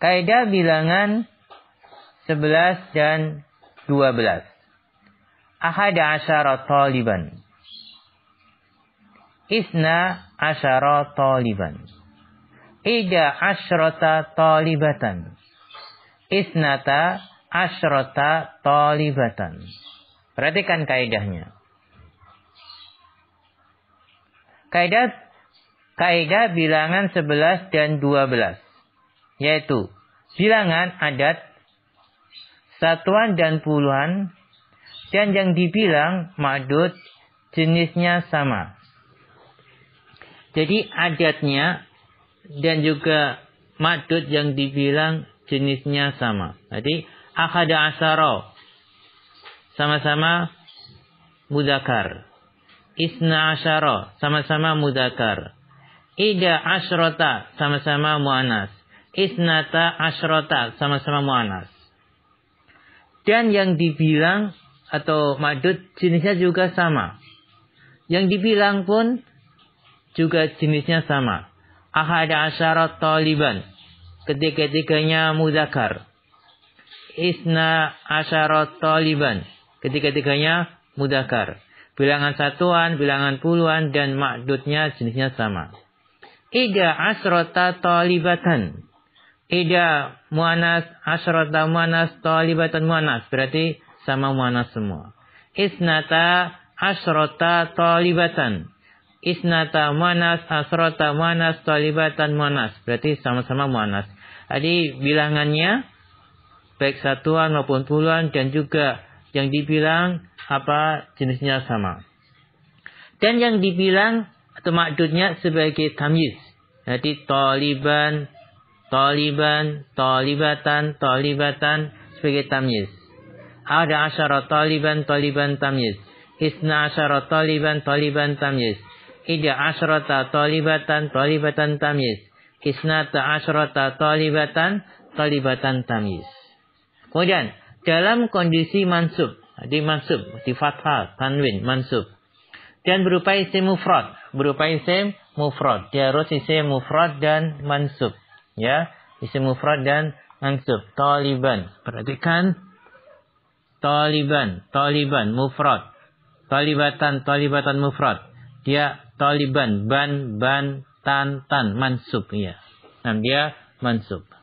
kaidah bilangan 11 dan 12. Ahada asyara taliban. Isna asyara taliban. Ida asyrata talibatan. Isnata asyrata talibatan. Perhatikan kaidahnya. Kaidah kaidah bilangan 11 dan 12 yaitu bilangan adat, satuan dan puluhan, dan yang dibilang madud jenisnya sama. Jadi adatnya dan juga madud yang dibilang jenisnya sama. Jadi akhada asaro sama-sama mudakar. Isna asharo sama-sama mudakar. Ida asrota sama-sama muanas isnata asrota sama-sama mu'anas. Dan yang dibilang atau madud jenisnya juga sama. Yang dibilang pun juga jenisnya sama. Ahada asyarat taliban. Ketiga-tiganya mudakar. Isna asyarat taliban. Ketiga-tiganya mudakar. Bilangan satuan, bilangan puluhan, dan makdudnya jenisnya sama. Ida asrota talibatan Ida muanas, asrota muanas, tolibatan muanas. Berarti sama muanas semua. Isnata asrota tolibatan. Isnata muanas, asrota muanas, tolibatan muanas. Berarti sama-sama muanas. Jadi bilangannya baik satuan maupun puluhan dan juga yang dibilang apa jenisnya sama. Dan yang dibilang atau maksudnya sebagai tamyiz. Jadi toliban taliban, talibatan, talibatan sebagai tamyiz. Ada asyara taliban, taliban tamyiz. Isna asyara taliban, taliban tamyiz. Ida asyrata talibatan, talibatan tamyiz. ta asyrata talibatan, talibatan tamyiz. Kemudian, dalam kondisi mansub, di mansub, di fathah, tanwin, mansub. Dan berupa isim mufrad, berupa isim mufrad. Dia harus isim mufrad dan mansub ya isim mufrad dan mansub taliban perhatikan taliban taliban mufrad talibatan talibatan mufrad dia taliban ban ban tan tan mansub ya dan nah, dia mansub